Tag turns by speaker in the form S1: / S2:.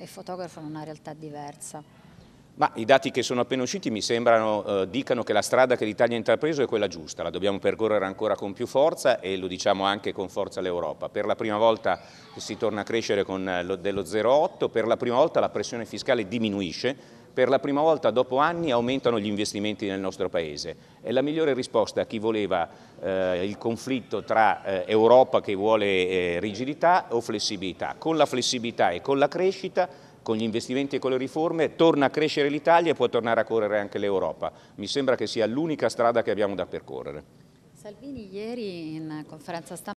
S1: e fotografano una realtà diversa.
S2: Ma i dati che sono appena usciti mi sembrano eh, dicano che la strada che l'Italia ha intrapreso è quella giusta, la dobbiamo percorrere ancora con più forza e lo diciamo anche con forza all'Europa. Per la prima volta si torna a crescere con eh, lo, dello 0,8, per la prima volta la pressione fiscale diminuisce, per la prima volta dopo anni aumentano gli investimenti nel nostro Paese. È la migliore risposta a chi voleva eh, il conflitto tra eh, Europa che vuole eh, rigidità o flessibilità. Con la flessibilità e con la crescita con gli investimenti e con le riforme, torna a crescere l'Italia e può tornare a correre anche l'Europa. Mi sembra che sia l'unica strada che abbiamo da percorrere.
S3: Salvini ieri in conferenza stampa